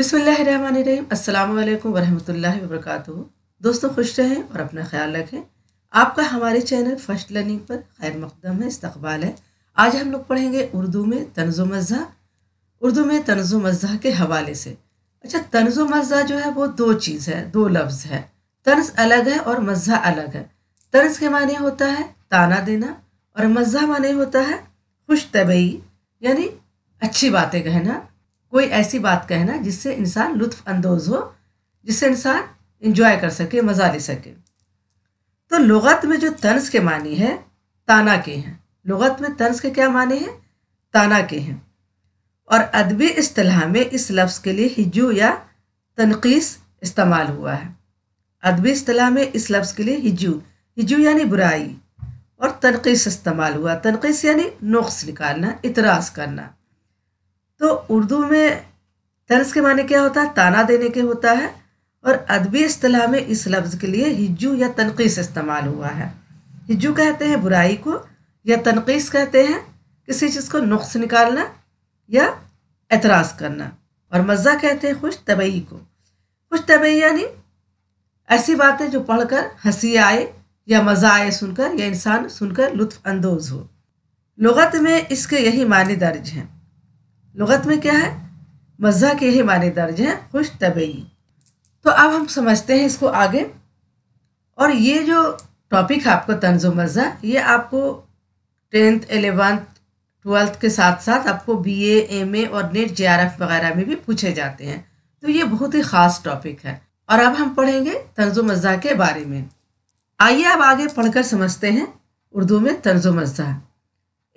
बिसमीम अल्लाम वरहमल वरक दोस्तों खुश रहें और अपना ख्याल रखें आपका हमारे चैनल फर्स्ट लर्निंग पर खैर मकदम है इस्तबाल है आज हम लोग पढ़ेंगे उर्दू में तनज़ मज़ा उर्दू में तनज़ मज़ा के हवाले से अच्छा तनज़ मज़ा जो है वो दो चीज़ है दो लफ्ज़ है तनज अलग है और मज़ा अलग है तनज के माने होता है ताना देना और मज़ा माने होता है खुश तबई यानी अच्छी बातें कहना कोई ऐसी बात कहना जिससे इंसान लुत्फ अंदोज हो जिससे इंसान इंजॉय कर सके मज़ा ले सके तो लगत में जो तंज के मानी है ताना के हैं लगत में तंज के क्या माने हैं ताना के हैं और अदबी असलाह में इस लफ्ज़ के लिए हिजू या तनकीस इस्तेमाल हुआ है अदबी असलाह में इस लफ्ज़ के लिए हिजू हिजू यानी बुराई और तनकीस इस्तेमाल हुआ तनकीस यानी नुख्स निकालना इतराज़ करना तो उर्दू में तर्ज के माने क्या होता है ताना देने के होता है और अदबी असलाह में इस लफ्ज़ के लिए हिजू या तनकीस इस्तेमाल हुआ है हिजू कहते हैं बुराई को या तनकीस कहते हैं किसी चीज़ को नुख्स निकालना या एतराज़ करना और मज़ा कहते हैं खुश तबई को खुश तबई यानी ऐसी बातें जो पढ़कर हंसी आए या मज़ा आए सुनकर या इंसान सुनकर लुत्फ़ अंदोज़ हो लगत में इसके यही माने दर्ज हैं लगत में क्या है मज़ा के ही माने दर्ज हैं खुश तबई तो अब हम समझते हैं इसको आगे और ये जो टॉपिक है आपको तंज मज़ा ये आपको टेंथ एलेवंथ ट्वेल्थ के साथ साथ आपको बीए, एमए और नेट एफ वगैरह में भी पूछे जाते हैं तो ये बहुत ही ख़ास टॉपिक है और अब हम पढ़ेंगे तंज मज़ा के बारे में आइए अब आगे पढ़कर समझते हैं उर्दू में तंज मज़ा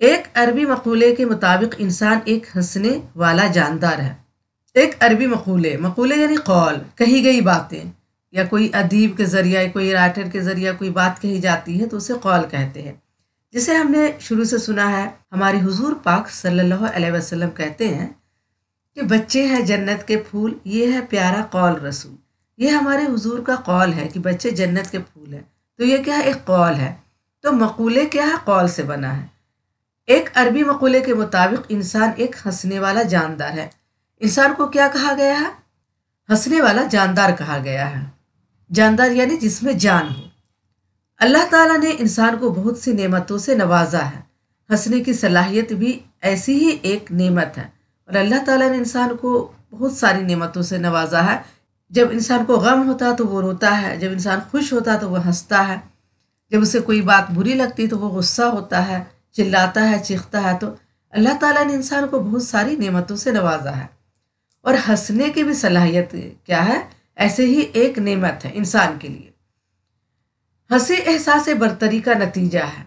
एक अरबी मकूले के मुताबिक इंसान एक हंसने वाला जानदार है एक अरबी मकूले मकूले यानी कौल कही गई बातें या कोई अदीब के ज़रिए कोई राइटर के ज़रिए कोई बात कही जाती है तो उसे कौल कहते हैं जिसे हमने शुरू से सुना है हमारे हुजूर पाक सल्लल्लाहु अलैहि वसल्लम कहते हैं कि बच्चे हैं जन्नत के फूल ये है प्यारा कौल रसूल ये हमारे हुजूर का कौल है कि बच्चे जन्नत के फूल हैं तो ये क्या है एक कौल है तो मकूले क्या है कौल से बना है एक अरबी मकोले के मुताबिक इंसान एक हंसने वाला जानदार है इंसान को क्या कहा गया है हंसने वाला जानदार कहा गया है जानदार यानी जिसमें जान हो अल्लाह ताला ने इंसान को बहुत सी नेमतों से नवाजा है हंसने की सलाहियत भी ऐसी ही एक नेमत है और अल्लाह ताला ने इंसान को बहुत सारी नेमतों से नवाजा है जब इंसान को गम होता तो वो रोता है जब इंसान खुश होता तो वह हंसता है जब उसे कोई बात बुरी लगती तो वो गुस्सा होता है चिल्लाता है चिखता है तो अल्लाह ताला ने इंसान को बहुत सारी नेमतों से नवाजा है और हंसने की भी सलाहियत क्या है ऐसे ही एक नेमत है इंसान के लिए हंसी एहसास बरतरी का नतीजा है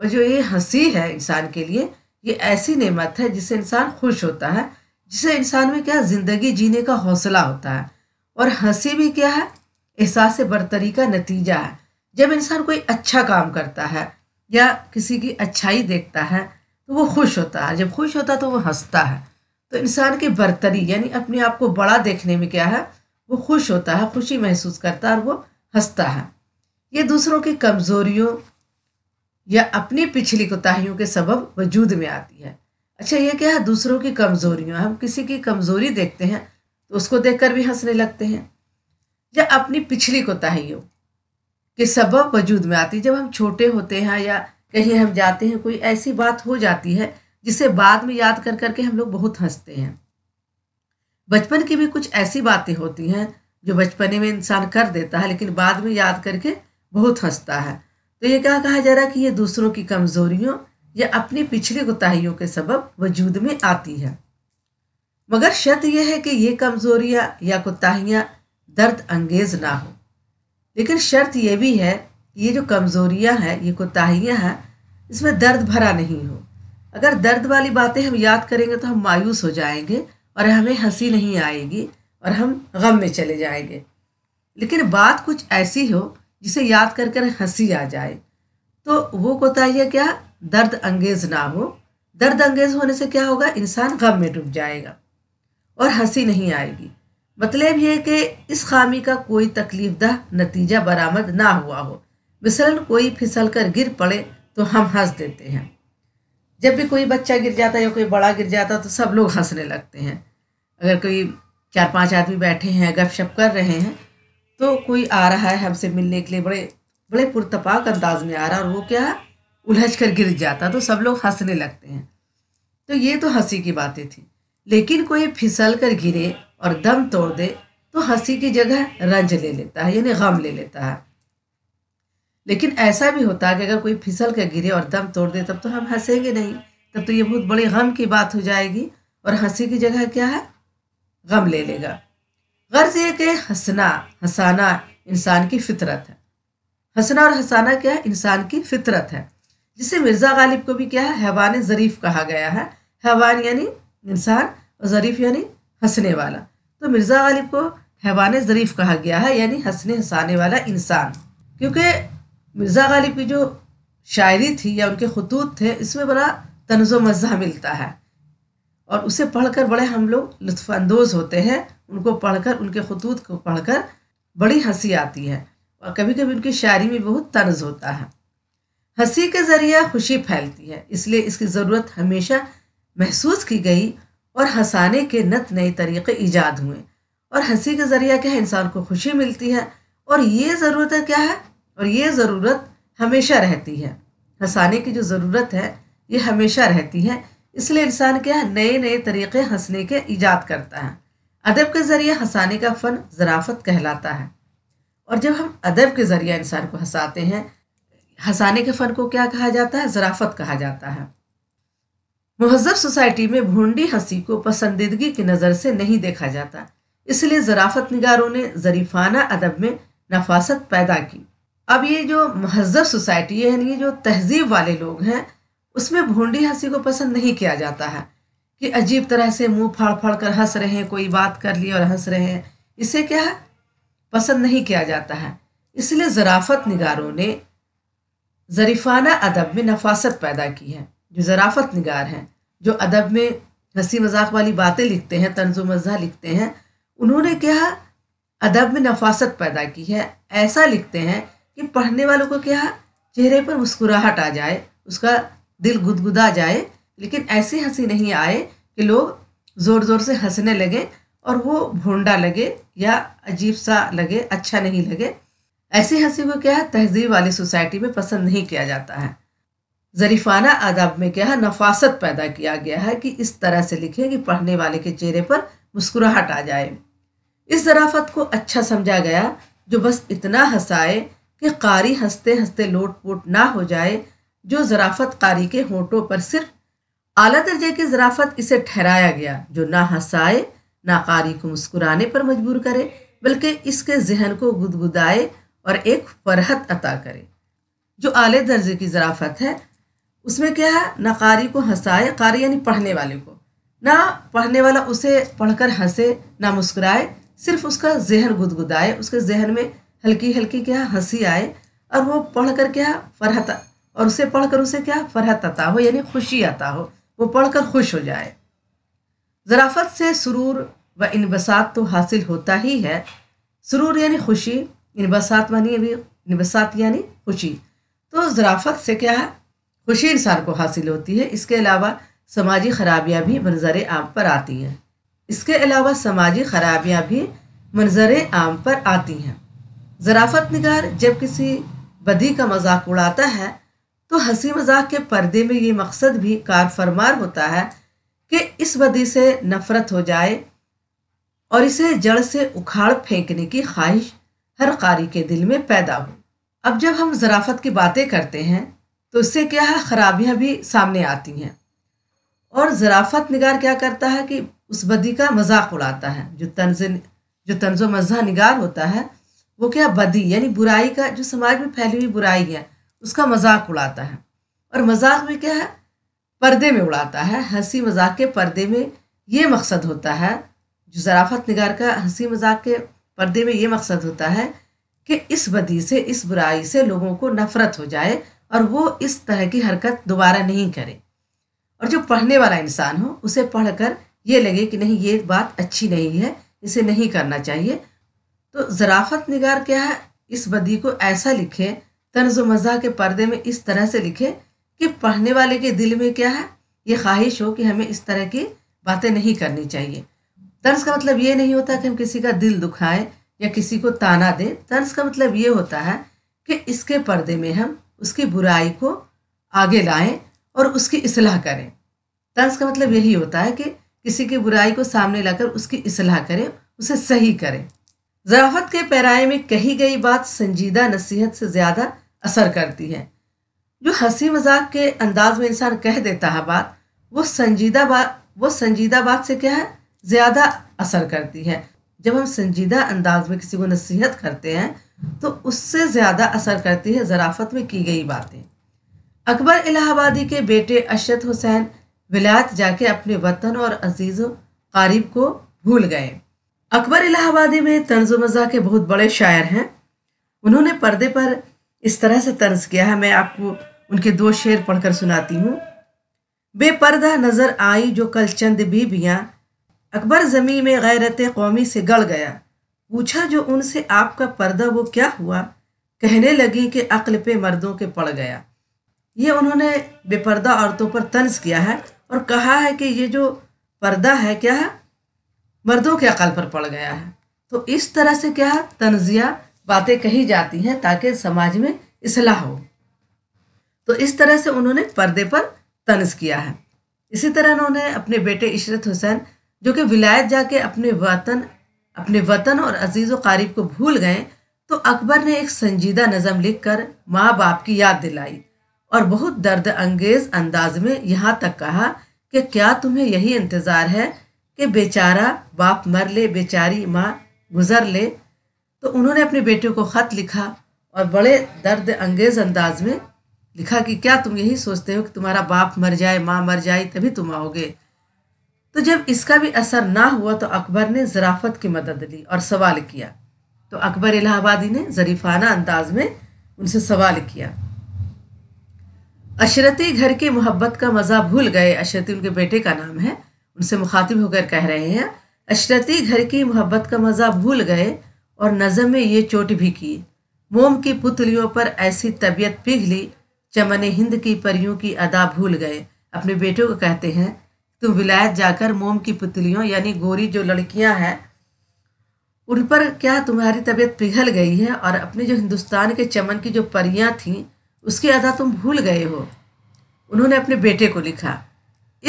और जो ये हंसी है इंसान के लिए ये ऐसी नेमत है जिससे इंसान खुश होता है जिससे इंसान में क्या ज़िंदगी जीने का हौसला होता है और हंसी भी क्या है एहसास बरतरी का नतीजा है जब इंसान कोई अच्छा काम करता है या किसी की अच्छाई देखता है तो वो खुश होता है जब खुश होता है तो वो हंसता है तो इंसान की बर्तरी यानी अपने आप को बड़ा देखने में क्या है वो खुश होता है खुशी महसूस करता है और वो हंसता है ये दूसरों की कमज़ोरियों या अपनी पिछली कोताहियों के सबब वजूद में आती है अच्छा ये क्या है दूसरों की कमज़ोरियों हम किसी की कमज़ोरी देखते हैं तो उसको देखकर भी हंसने लगते हैं या अपनी पिछली कोताहियों के सबब वजूद में आती है जब हम छोटे होते हैं या कहीं हम जाते हैं कोई ऐसी बात हो जाती है जिसे बाद में याद कर करके हम लोग बहुत हंसते हैं बचपन की भी कुछ ऐसी बातें होती हैं जो बचपने में इंसान कर देता है लेकिन बाद में याद करके बहुत हंसता है तो ये क्या कहा जा रहा है कि ये दूसरों की कमज़ोरियों या अपनी पिछली कोताहियों के सबब वजूद में आती है मगर शर्त यह है कि ये कमज़ोरियाँ या कोताहियाँ दर्द अंगेज ना हो लेकिन शर्त यह भी है ये जो कमज़ोरियाँ हैं ये कोताहियाँ हैं इसमें दर्द भरा नहीं हो अगर दर्द वाली बातें हम याद करेंगे तो हम मायूस हो जाएंगे और हमें हंसी नहीं आएगी और हम गम में चले जाएंगे लेकिन बात कुछ ऐसी हो जिसे याद कर कर हंसी आ जाए तो वो कोताहियाँ क्या दर्द अंगेज ना हो दर्द अंगेज होने से क्या होगा इंसान गम में डूब जाएगा और हंसी नहीं आएगी मतलब यह कि इस खामी का कोई तकलीफदह नतीजा बरामद ना हुआ हो मिसलन कोई फिसल कर गिर पड़े तो हम हंस देते हैं जब भी कोई बच्चा गिर जाता है या कोई बड़ा गिर जाता है तो सब लोग हंसने लगते हैं अगर कोई चार पांच आदमी बैठे हैं गपशप कर रहे हैं तो कोई आ रहा है हमसे मिलने के लिए बड़े बड़े पुरतपाक अंदाज में आ रहा है और वो क्या उलझ कर गिर जाता तो सब लोग हंसने लगते हैं तो ये तो हंसी की बातें थी लेकिन कोई फिसल कर गिरे और दम तोड़ दे तो हंसी की जगह रंज ले लेता है यानी गम ले लेता है लेकिन ऐसा भी होता है कि अगर कोई फिसल के गिरे और दम तोड़ दे तब तो हम हंसेंगे नहीं तब तो ये बहुत बड़े गम की बात हो जाएगी और हंसी की जगह क्या है गम ले लेगा गर्ज ये कि हंसना हंसाना इंसान की फितरत है हंसना और हंसाना क्या है इंसान की फितरत है जिसे मिर्ज़ा गालिब को भी क्या है हैवान ज़रीफ़ कहा गया है हैवान यानी इंसान और ज़रीफ़ यानी हंसने वाला तो मिर्ज़ा गालिब को हैवान ज़रीफ़ कहा गया है यानी हंसने हंसाने वाला इंसान क्योंकि मिर्ज़ा गालिब की जो शायरी थी या उनके खतूत थे इसमें बड़ा तनज़ मज़ा मिलता है और उसे पढ़कर बड़े हम लोग लुफानंदोज़ होते हैं उनको पढ़कर उनके खतूत को पढ़कर बड़ी हंसी आती है और कभी कभी उनकी शायरी में बहुत तंज होता है हंसी के ज़रिए खुशी फैलती है इसलिए इसकी ज़रूरत हमेशा महसूस की गई और हंसाने के नत नए तरीक़े ईजाद हुए और हंसी के ज़रिए क्या है इंसान को खुशी मिलती है और ये ज़रूरत क्या है और ये ज़रूरत हमेशा रहती है हंसाने की जो ज़रूरत है ये हमेशा रहती है इसलिए इंसान क्या है नए नए तरीक़े हंसने के ईजाद करता है अदब के ज़रिए हंसाने का फ़न ज़राफ़त कहलाता है और जब हम अदब के ज़रिए इंसान को हंसाते हैं हंसाने के फ़न को क्या कहा जाता है ज़राफ़त कहा जाता है महजब सोसाइटी में भूडी हंसी को पसंदीदगी की नज़र से नहीं देखा जाता इसलिए ज़राफत नगारों ने जरीफाना अदब में नफासत पैदा की अब ये जो महजब सोसाइटी है ये जो तहजीब वाले लोग हैं उसमें भूडी हंसी को पसंद नहीं किया जाता है कि अजीब तरह से मुंह फाड़ फाड़ कर हंस रहे हैं कोई बात कर ली और हंस रहे हैं इसे क्या है पसंद नहीं किया जाता है इसलिए ज़राफत नगारों ने जरीफाना अदब में नफासत पैदा की है जो ज़राफ़त नगार हैं जो अदब में हंसी मजाक वाली बातें लिखते हैं तंज मज़ा लिखते हैं उन्होंने क्या अदब में नफासत पैदा की है ऐसा लिखते हैं कि पढ़ने वालों को क्या चेहरे पर मुस्कुराहट आ जाए उसका दिल गुदगुदा जाए लेकिन ऐसी हंसी नहीं आए कि लोग ज़ोर ज़ोर से हंसने लगे और वो भोंडा लगे या अजीब सा लगे अच्छा नहीं लगे ऐसी हंसी को क्या है तहजीब वाली सोसाइटी में पसंद नहीं किया जाता है जरीफाना आदाब में क्या है नफासत पैदा किया गया है कि इस तरह से लिखें कि पढ़ने वाले के चेहरे पर मुस्कुराहट आ जाए इस जराफत को अच्छा समझा गया जो बस इतना हंसाए कि कारी हंसते हंसते लोट पोट ना हो जाए जो जराफत कारी के होंठों पर सिर्फ आला दर्जे की जराफत इसे ठहराया गया जो ना हंसाए ना कारी को मुस्कुराने पर मजबूर करे बल्कि इसके जहन को गुदगुदाए और एक फरहत अता करे जो आले दर्जे की जराफत है उसमें क्या है ना कारी को हंसाए कारी यानी पढ़ने वाले को ना पढ़ने वाला उसे पढ़कर हंसे ना मुस्कुराए सिर्फ उसका जहन गुदगुदाए उसके जहन में हल्की हल्की क्या हंसी आए और वो पढ़कर क्या फरहत और उसे पढ़कर उसे क्या फरहत आता हो यानी खुशी आता हो वो पढ़कर खुश हो जाए ज़राफत से सुरूर व इनबसात तो हासिल होता ही है सुरूर यानी खुशी इनबसात मानी अभी इनबसात यानी खुशी तो ज़राफत से क्या है खुशी इंसान को हासिल होती है इसके अलावा समाजी खराबियाँ भी मंजर आम पर आती हैं इसके अलावा समाजी खराबियाँ भी मंजर आम पर आती हैं जराफत निगार जब किसी बदी का मजाक उड़ाता है तो हंसी मजाक के पर्दे में ये मकसद भी कार फरमार होता है कि इस बदी से नफ़रत हो जाए और इसे जड़ से उखाड़ फेंकने की ख्वाहिश हर कारी के दिल में पैदा हो अब जब हम जराफत की बातें करते हैं तो इससे क्या है खराबियाँ भी सामने आती हैं और ज़राफत निगार क्या करता है कि उस बदी का मजाक उड़ाता है जो तंज जो तंजो मजा निगार होता है वो क्या बदी यानी बुराई का जो समाज में फैली हुई बुराई है उसका मजाक उड़ाता है और मजाक में क्या है पर्दे में उड़ाता है हंसी मजाक के पर्दे में ये मकसद होता है जो ज़राफत निगार का हंसी मजाक के पर्दे में ये मकसद होता है कि इस बदी से इस बुराई से लोगों को नफ़रत हो जाए और वो इस तरह की हरकत दोबारा नहीं करे और जो पढ़ने वाला इंसान हो उसे पढ़कर ये लगे कि नहीं ये बात अच्छी नहीं है इसे नहीं करना चाहिए तो ज़राफत निगार क्या है इस बदी को ऐसा लिखे तनज मज़ा के पर्दे में इस तरह से लिखे कि पढ़ने वाले के दिल में क्या है ये ख्वाहिश हो कि हमें इस तरह की बातें नहीं करनी चाहिए तर्ज का मतलब ये नहीं होता कि हम किसी का दिल दुखाएं या किसी को ताना दें तर्ज का मतलब ये होता है कि इसके पर्दे में हम उसकी बुराई को आगे लाएं और उसकी इसलाह करें तंज का मतलब यही होता है कि किसी की बुराई को सामने लाकर उसकी इसलाह करें उसे सही करें जराफत के पैराए में कही गई बात संजीदा नसीहत से ज़्यादा असर करती है जो हंसी मजाक के अंदाज में इंसान कह देता है बात वो संजीदा बात वो संजीदा बात से क्या है ज़्यादा असर करती है जब हम संजीदा अंदाज में किसी को नसीहत करते हैं तो उससे ज़्यादा असर करती है ज़राफत में की गई बातें अकबर इलाहाबादी के बेटे अशद हुसैन विलायत जाके अपने वतन और अजीज वारीब को भूल गए अकबर इलाहाबादी में तर्ज मज़ा के बहुत बड़े शायर हैं उन्होंने पर्दे पर इस तरह से तर्ज किया है मैं आपको उनके दो शेर पढ़कर सुनाती हूँ बेपर्दा नज़र आई जो कल चंद बीबियाँ अकबर जमी में गैरत कौमी से गड़ गया पूछा जो उनसे आपका पर्दा वो क्या हुआ कहने लगी कि अक्ल पे मर्दों के पड़ गया ये उन्होंने बेपर्दा औरतों पर तंज किया है और कहा है कि ये जो पर्दा है क्या है मर्दों के अकल पर पड़ गया है तो इस तरह से क्या तंजिया बातें कही जाती हैं ताकि समाज में इसलाह हो तो इस तरह से उन्होंने पर्दे पर तंज किया है इसी तरह उन्होंने अपने बेटे इशरत हुसैन जो कि विलायत जाके अपने वतन अपने वतन और अजीज़ कारीब को भूल गए तो अकबर ने एक संजीदा नज़म लिखकर माँ बाप की याद दिलाई और बहुत दर्द अंगेज अंदाज में यहाँ तक कहा कि क्या तुम्हें यही इंतज़ार है कि बेचारा बाप मर ले बेचारी माँ गुज़र ले तो उन्होंने अपने बेटे को ख़त लिखा और बड़े दर्द अंगेज अंदाज में लिखा कि क्या तुम यही सोचते हो कि तुम्हारा बाप मर जाए माँ मर जाए तभी तुम आओगे तो जब इसका भी असर ना हुआ तो अकबर ने जराफत की मदद ली और सवाल किया तो अकबर इलाहाबादी ने जरीफाना अंदाज में उनसे सवाल किया अशरती घर की मोहब्बत का मज़ा भूल गए अशरती उनके बेटे का नाम है उनसे मुखातिब होकर कह रहे हैं अशरती घर की मोहब्बत का मज़ा भूल गए और नज़म में ये चोट भी की मोम की पुतलियों पर ऐसी तबीयत पिघली चमन हिंद की परियों की अदा भूल गए अपने बेटों को कहते हैं तुम विलायत जाकर मोम की पुतलियों यानी गोरी जो लड़कियां हैं उन पर क्या तुम्हारी तबीयत पिघल गई है और अपने जो हिंदुस्तान के चमन की जो परियां थीं उसकी अदा तुम भूल गए हो उन्होंने अपने बेटे को लिखा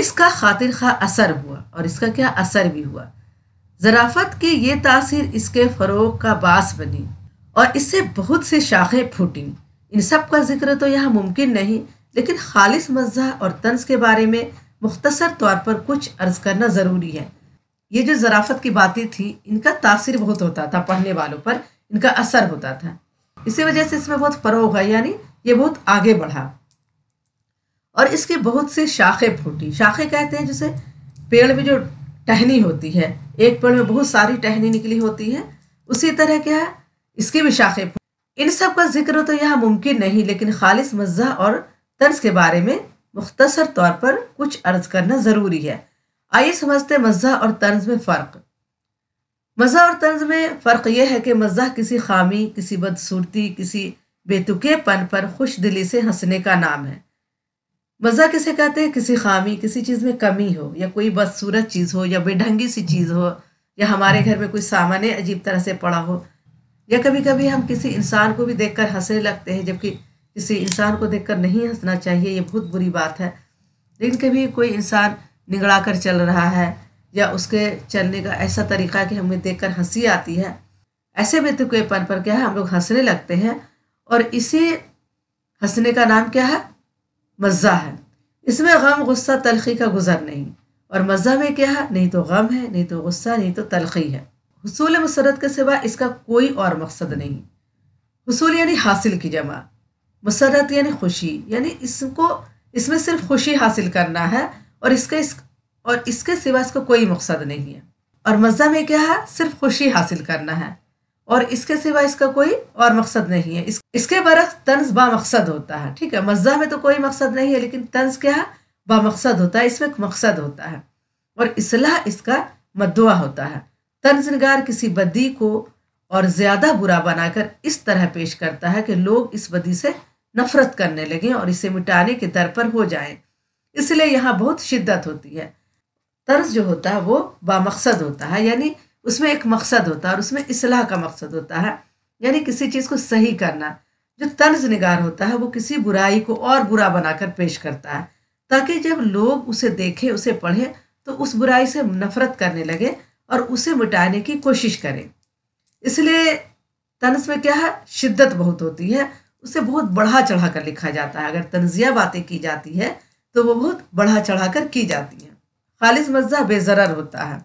इसका खातिर खा असर हुआ और इसका क्या असर भी हुआ जराफत की ये तासीर इसके फ़रोग का बास बनी और इससे बहुत सी शाखें फूटी इन सब का जिक्र तो यहाँ मुमकिन नहीं लेकिन खालिस मज़ा और तंज के बारे में मुख्तसर तौर पर कुछ अर्ज करना ज़रूरी है ये जो ज़राफ़त की बातें थी इनका तासीर बहुत होता था पढ़ने वालों पर इनका असर होता था इसी वजह से इसमें बहुत फ़रोग हुआ यानी ये बहुत आगे बढ़ा और इसके बहुत से शाखें फूटी शाखें कहते हैं जैसे पेड़ में जो टहनी होती है एक पेड़ में बहुत सारी टहनी निकली होती है उसी तरह क्या है इसकी भी शाखें इन सब का जिक्र तो यहाँ मुमकिन नहीं लेकिन खालिस मज़ा और तर्ज के बारे में मुख्तसर तौर पर कुछ अर्ज करना ज़रूरी है आइए समझते मज़ा और तंज में फ़र्क मज़ा और तंज में फ़र्क यह है कि मज़ा किसी खामी किसी बदसूरती किसी बेतुकेपन पर खुश दिली से हंसने का नाम है मज़ा किसे कहते हैं किसी खामी किसी चीज़ में कमी हो या कोई बदसूरत चीज़ हो या बेढंगी सी चीज़ हो या हमारे घर में कोई सामान अजीब तरह से पड़ा हो या कभी कभी हम किसी इंसान को भी देखकर हंसने लगते हैं जबकि किसी इंसान को देखकर नहीं हंसना चाहिए ये बहुत बुरी बात है लेकिन कभी कोई इंसान निगड़ा कर चल रहा है या उसके चलने का ऐसा तरीका है कि हमें देखकर हंसी आती है ऐसे में तो के पन पर क्या है हम लोग हंसने लगते हैं और इसी हंसने का नाम क्या है मज़ा है इसमें गम गुस्सा तलखी का गुजर नहीं और मज़ा में क्या है नहीं तो गम है नहीं तो गुस्सा नहीं तो तलखी है हसूल मसरत के सिवा इसका कोई और मकसद नहीं हसूल यानी हासिल की जमा मसरत यानी खुशी यानी इसको इसमें सिर्फ खुशी हासिल करना है और इसके इस और इसके सिवा इसका कोई मकसद नहीं है और मज़ा में क्या है सिर्फ खुशी हासिल करना है और इसके सिवा इसका कोई और मकसद नहीं है इस, इसके बरक्स तंज बामकसद होता है ठीक है मज़ा में तो कोई मकसद नहीं है लेकिन तंज क्या है बामकसद होता है इसमें एक मकसद होता है और असलाह इसका मदुआ होता है तंज नगार किसी बदी को और ज़्यादा बुरा बनाकर इस तरह पेश करता है कि लोग इस बदी से नफरत करने लगें और इसे मिटाने के दर पर हो जाए इसलिए यहाँ बहुत शिद्दत होती है तर्ज जो होता है वो बामकसद होता है यानी उसमें एक मकसद होता है और उसमें इसलाह का मकसद होता है यानी किसी चीज़ को सही करना जो तर्ज निगार होता है वो किसी बुराई को और बुरा बनाकर पेश करता है ताकि जब लोग उसे देखें उसे पढ़ें तो उस बुराई से नफरत करने लगे और उसे मिटाने की कोशिश करें इसलिए तनस में क्या है शिद्दत बहुत होती है उसे बहुत बढ़ा चढ़ा कर लिखा जाता है अगर तंजिया बातें की जाती है तो वो बहुत बढ़ा चढ़ा कर की जाती हैं खालिज मज़ा बेजरर होता है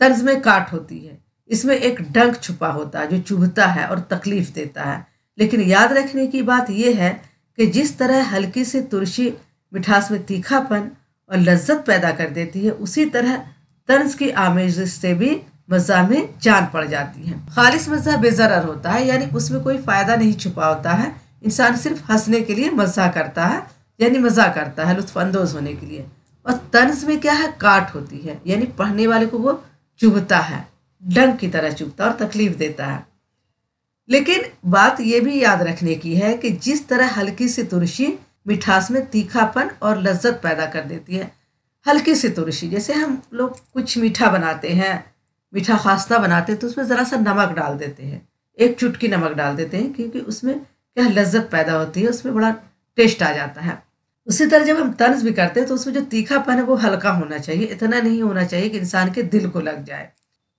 तर्ज में काट होती है इसमें एक डंक छुपा होता है जो चुभता है और तकलीफ देता है लेकिन याद रखने की बात यह है कि जिस तरह हल्की सी तुरशी मिठास में तीखापन और लज्जत पैदा कर देती है उसी तरह तर्ज की आमेज से भी मज़ा में जान पड़ जाती है खालिश मज़ा बेजर होता है यानी उसमें कोई फ़ायदा नहीं छुपा होता है इंसान सिर्फ हंसने के लिए मज़ा करता है यानी मज़ा करता है लुत्फानंदोज होने के लिए और तंज में क्या है काट होती है यानी पढ़ने वाले को वो चुभता है डंग की तरह चुभता और तकलीफ देता है लेकिन बात ये भी याद रखने की है कि जिस तरह हल्की सी तुरशी मिठास में तीखापन और लज्जत पैदा कर देती है हल्की सी तुरशी जैसे हम लोग कुछ मीठा बनाते हैं मीठा खास्ता बनाते हैं तो उसमें ज़रा सा नमक डाल देते हैं एक चुटकी नमक डाल देते हैं क्योंकि उसमें क्या लज्जत पैदा होती है उसमें बड़ा टेस्ट आ जाता है उसी तरह जब हम तंज भी करते हैं तो उसमें जो तीखापन है वो हल्का होना चाहिए इतना नहीं होना चाहिए कि इंसान के दिल को लग जाए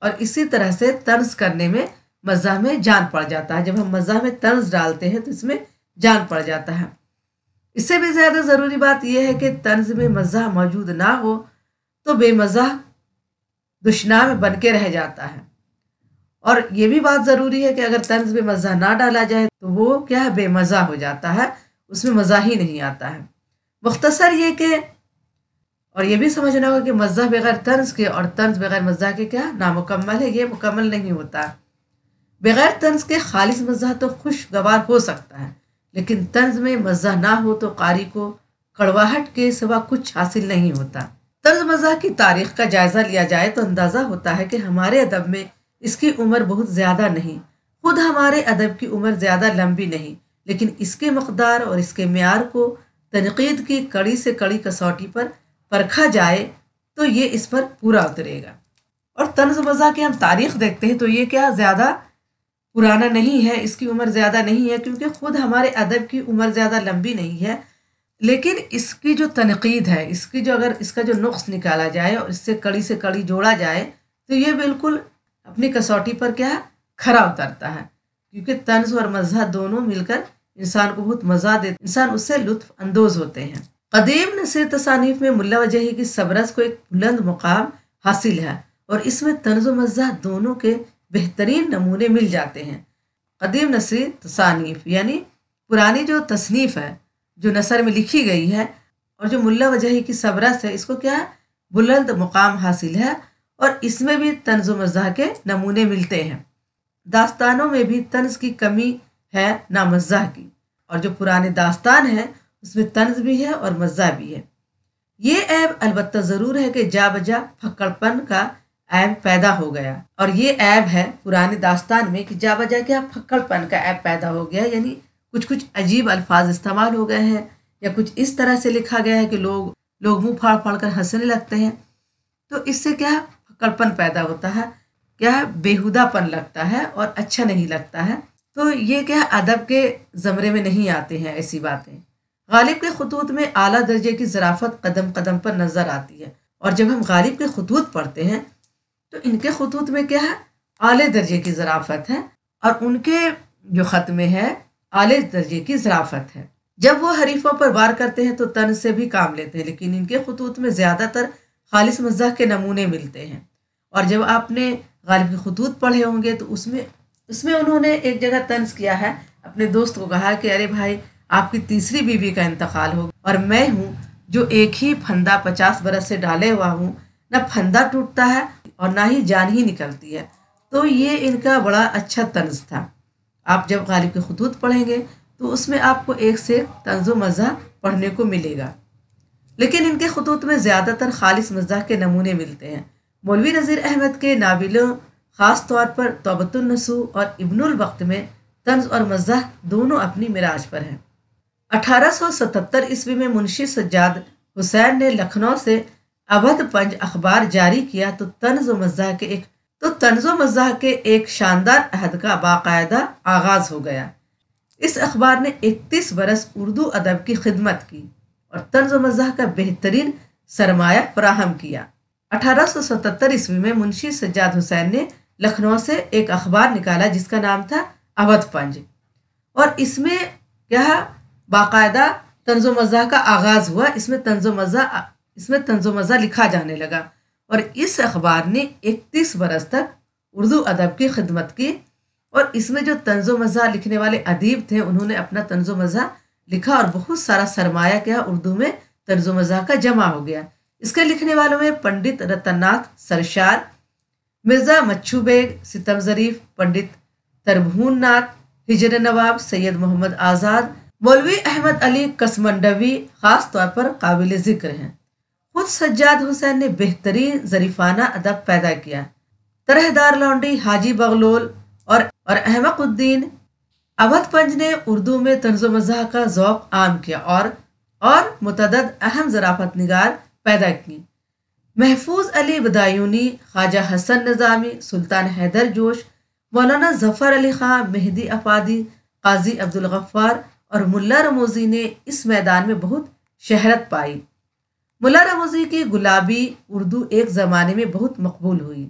और इसी तरह से तंज करने में मज़ा में जान पड़ जाता है जब हम मज़ा में तंज डालते हैं तो इसमें जान पड़ जाता है इससे भी ज़्यादा ज़रूरी बात यह है कि तंज में मज़ा मौजूद ना हो तो बेमज़ा दुश्नाम में बन के रह जाता है और ये भी बात ज़रूरी है कि अगर तंज में मज़ा ना डाला जाए तो वो क्या है बेमज़ा हो जाता है उसमें मज़ा ही नहीं आता है मुख्तसर ये कि और ये भी समझना होगा कि मज़ा बगैर तंज के और तंज बगैर मज़ा के क्या नामुकम्मल है ये मुकम्मल नहीं होता बगैर तंज के खालिज मज़ा तो खुशगवार हो सकता है लेकिन तंज में मज़ा ना हो तो कारी को कड़वाहट के सिवा कुछ हासिल नहीं होता तंज मज़ा की तारीख का जायज़ा लिया जाए तो अंदाज़ा होता है कि हमारे अदब में इसकी उम्र बहुत ज़्यादा नहीं खुद हमारे अदब की उम्र ज़्यादा लंबी नहीं लेकिन इसके मकदार और इसके मैार को तनकीद की कड़ी से कड़ी कसौटी पर परखा जाए तो ये इस पर पूरा उतरेगा और तंज मज़ा की हम तारीख देखते हैं तो ये क्या ज़्यादा पुराना नहीं है इसकी उम्र ज़्यादा नहीं है क्योंकि ख़ुद हमारे अदब की उम्र ज़्यादा लंबी नहीं है लेकिन इसकी जो तनकीद है इसकी जो अगर इसका जो नुस्ख निकाला जाए और इससे कड़ी से कड़ी जोड़ा जाए तो ये बिल्कुल अपनी कसौटी पर क्या है खरा उतरता है क्योंकि तंज और मज़ा दोनों मिलकर इंसान को बहुत मज़ा देते इंसान उससे लुत्फ अंदोज होते हैं कदीम नसर तसानीफ में मुला वजही की सबरस को एक बुलंद मुकाम हासिल है और इसमें तंज मज़ा दोनों के बेहतरीन नमूने मिल जाते हैं कदीम नसरी तसानीफ यानी पुरानी जो तसनीफ़ है जो नसर में लिखी गई है और जो मुला वजही की सबरस है इसको क्या है बुलंद मुकाम हासिल है और इसमें भी तंज मजा के नमूने मिलते हैं दास्तानों में भी तंज की कमी है ना मजा की और जो पुराने दास्तान हैं उसमें तंज भी है और मजा भी है ये ऐब अलबत् ज़रूर है कि जा बजा फक्कड़पन का ऐब पैदा हो गया और ये ऐब है पुराने दास्तान में कि जा बजा क्या फक्कड़पन का ऐब पैदा हो गया यानी कुछ कुछ अजीब अल्फाज इस्तेमाल हो गए हैं या कुछ इस तरह से लिखा गया है कि लोग लोग मुंह फाड़ फाड़ कर हंसने लगते हैं तो इससे क्या कल्पन पैदा होता है क्या बेहुदापन लगता है और अच्छा नहीं लगता है तो ये क्या अदब के ज़मरे में नहीं आते हैं ऐसी बातें गालिब के खतूत में आला दर्जे की ज़राफ़त कदम कदम पर नज़र आती है और जब हम गालिब के खतूत पढ़ते हैं तो इनके खतूत में क्या है आले दर्जे की ज़राफ़त है और उनके जो ख़त में है आले दर्जे की ज़राफ़त है जब वो हरीफों पर वार करते हैं तो तन से भी काम लेते हैं लेकिन इनके खतूत में ज़्यादातर खालिस मजाक के नमूने मिलते हैं और जब आपने गालिब के खतूत पढ़े होंगे तो उसमें उसमें उन्होंने एक जगह तंज किया है अपने दोस्त को कहा कि अरे भाई आपकी तीसरी बीवी का इंतकाल हो और मैं हूँ जो एक ही फंदा पचास बरस से डाले हुआ हूँ ना फंदा टूटता है और ना ही जान ही निकलती है तो ये इनका बड़ा अच्छा तंज था आप जब गालिब के खतूत पढ़ेंगे तो उसमें आपको एक से तंज मज़ा पढ़ने को मिलेगा लेकिन इनके खतूत में ज़्यादातर खालिस मज़ा के नमूने मिलते हैं मौलवी नज़ीर अहमद के नाविलों ख़ास तौर पर तोबतुलनसू और इब्नुल वक्त में तंज और मज़ाह दोनों अपनी मिराज पर हैं 1877 ईस्वी में मुंशी सज्जाद हुसैन ने लखनऊ से अवध पंज अखबार जारी किया तो तंज व मज़ाह के एक तो तंज व मज़ाह के एक शानदार अहद का बाकायदा आगाज़ हो गया इस अखबार ने 31 बरस उर्दू अदब की खिदमत की और तंज मज़ाह का बेहतरीन सरमाया फ्राहम किया 1877 ईस्वी में मुंशी सज्जाद हुसैन ने लखनऊ से एक अखबार निकाला जिसका नाम था अवध पंज और इसमें यह बाकायदा तंजो मज़ा का आगाज़ हुआ इसमें तंजो मज़ा इसमें तंजो मज़ा लिखा जाने लगा और इस अखबार ने 31 बरस तक उर्दू अदब की खिदमत की और इसमें जो तंजो मज़ा लिखने वाले अदीब थे उन्होंने अपना तंजो मज़ा लिखा और बहुत सारा सरमाया क्या उर्दू में तंजो मज़ा का जमा हो गया इसके लिखने वालों में पंडित रतननाथ सरशार मिर्ज़ा मच्छू बेग सितम जरीफ पंडित तरभून नाथ हिजर नवाब सैयद मोहम्मद आज़ाद मौलवी अहमद अली कसमंडवी ख़ास तौर पर काबिल ज़िक्र हैं खुद सज्जाद हुसैन ने बेहतरीन जरीफाना अदब पैदा किया तरहदार लौंडी हाजी बगलोल और और अहमकुद्दीन अवध पंज ने उर्दू में तंज मजा का जौक आम किया और और मुतद अहम जराफत निगार पैदा की महफूज अली बदायूनी ख्वाजा हसन निज़ामी सुल्तान हैदर जोश मौलाना ज़फ़र अली खां मेहदी अफादी काजी अब्दुल गफ़ार और मुल्ला रमोज़ी ने इस मैदान में बहुत शहरत पाई मुल्ला रमोज़ी की गुलाबी उर्दू एक ज़माने में बहुत मकबूल हुई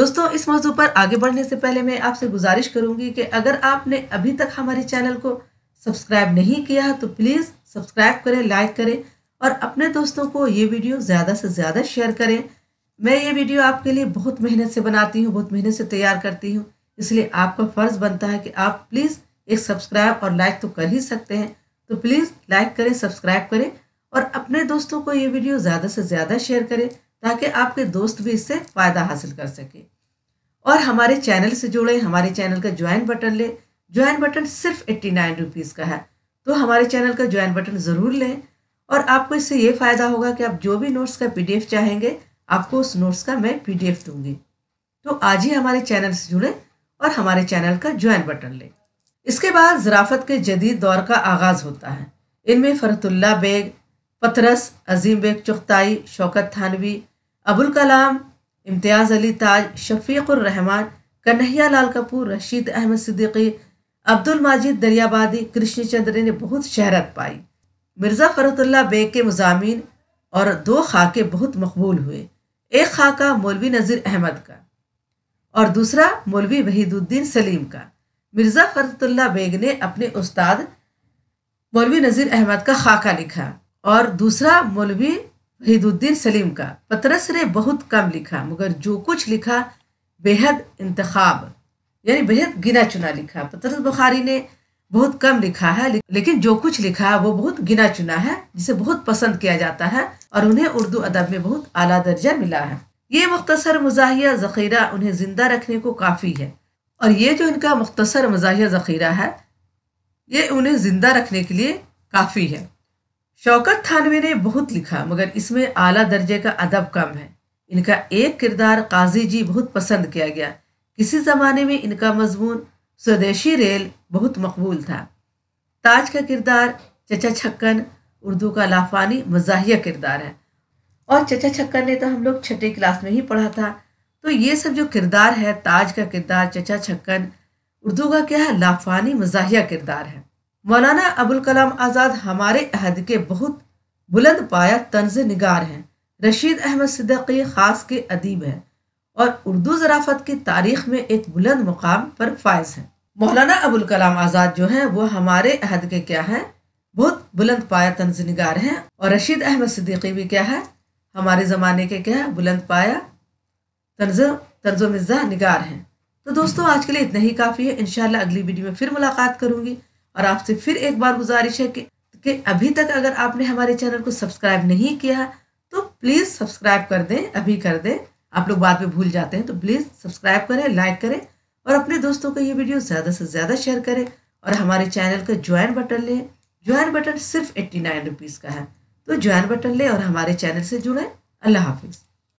दोस्तों इस मौजू पर आगे बढ़ने से पहले मैं आपसे गुजारिश करूंगी कि अगर आपने अभी तक हमारे चैनल को सब्सक्राइब नहीं किया तो प्लीज़ सब्सक्राइब करें लाइक करें और अपने दोस्तों को ये वीडियो ज़्यादा से ज़्यादा शेयर करें मैं ये वीडियो आपके लिए बहुत मेहनत से बनाती हूँ बहुत मेहनत से तैयार करती हूँ इसलिए आपका फ़र्ज़ बनता है कि आप प्लीज़ एक सब्सक्राइब और लाइक तो कर ही सकते हैं तो प्लीज़ लाइक करें सब्सक्राइब करें और अपने दोस्तों को ये वीडियो ज़्यादा से ज़्यादा शेयर करें ताकि आपके दोस्त भी इससे फ़ायदा हासिल कर सकें और हमारे चैनल से जुड़ें हमारे चैनल का ज्वाइन बटन लें ज्वाइन बटन सिर्फ एट्टी नाइन रुपीज़ का है तो हमारे चैनल का ज्वाइन बटन ज़रूर लें और आपको इससे ये फ़ायदा होगा कि आप जो भी नोट्स का पी चाहेंगे आपको उस नोट्स का मैं पीडीएफ दूंगी तो आज ही हमारे चैनल से जुड़ें और हमारे चैनल का ज्वाइन बटन लें इसके बाद ज़राफ़त के जदीद दौर का आगाज़ होता है इनमें फ़रतुल्ला बेग पतरस अजीम बेग चुख्ताई शौकत थानवी अबुल कलाम इम्तियाज़ अली ताज शफीक़ुररहमान कन्हैया लाल कपूर रशीद अहमद सिद्दीकी अब्दुल माजिद दरियाबादी कृष्ण चंद्र ने बहुत शहरत पाई मिर्ज़ा फरतुल्ला बेग के मुजामिन और दो खाके बहुत मकबूल हुए एक खाका मौलवी नज़ीर अहमद का और दूसरा मौलवी वहीदुद्दीन सलीम का मिर्ज़ा फ़रतुल्ला बेग ने अपने उस्ताद मौलवी नज़ीर अहमद का खाका लिखा और दूसरा मौलवी वहीदुद्दीन सलीम का पतरस ने बहुत कम लिखा मगर जो कुछ लिखा बेहद इंतखब यानी बेहद गिना चुना लिखा पतरस बुखारी ने बहुत कम लिखा है लेकिन जो कुछ लिखा है वो बहुत गिना चुना है जिसे बहुत पसंद किया जाता है और उन्हें उर्दू अदब में बहुत आला दर्जा मिला है ये मुख्तसर मजाहिया ज़ख़ीरा उन्हें ज़िंदा रखने को काफ़ी है और ये जो इनका मुख्तसर मजाहिया ज़ख़ीरा है ये उन्हें ज़िंदा रखने के लिए काफ़ी है शौकत थानवी ने बहुत लिखा मगर इसमें आला दर्जे का अदब कम है इनका एक किरदार काजी जी बहुत पसंद किया गया किसी ज़माने में इनका मजमून स्वदेशी रेल बहुत मकबूल था ताज का किरदार चचा छक्कन उर्दू का लाफानी मजाहिया किरदार है और चचा छक्कन ने तो हम लोग छठी क्लास में ही पढ़ा था तो ये सब जो किरदार है ताज का किरदार चचा छक्कन उर्दू का क्या है लाफानी मजाहिया किरदार है मौलाना अबुल कलाम आज़ाद हमारे अहद के बहुत बुलंद पाया तंज निगार हैं रशीद अहमद सिद्दीकी ख़ास के अदीब हैं और उर्दू ज़राफ़त की तारीख में एक बुलंद मुकाम पर फायज हैं मौलाना अबुल कलाम आज़ाद जो हैं वो हमारे अहद के क्या हैं बहुत बुलंद पाया तंज नगार हैं और रशीद अहमद सिद्दीकी भी क्या है हमारे ज़माने के क्या है बुलंद पाया तंज तंज मिर्ज़ा नगार हैं तो दोस्तों आज के लिए इतना ही काफ़ी है इन अगली वीडियो में फिर मुलाकात करूँगी और आपसे फिर एक बार गुजारिश है कि, कि अभी तक अगर आपने हमारे चैनल को सब्सक्राइब नहीं किया तो प्लीज़ सब्सक्राइब कर दें अभी कर दें आप लोग बाद में भूल जाते हैं तो प्लीज़ सब्सक्राइब करें लाइक करें और अपने दोस्तों को ये वीडियो ज़्यादा से ज़्यादा शेयर करें और हमारे चैनल का ज्वाइन बटन लें ज्वाइन बटन सिर्फ एट्टी नाइन रुपीज़ का है तो ज्वाइन बटन लें और हमारे चैनल से जुड़ें अल्लाह हाफिज़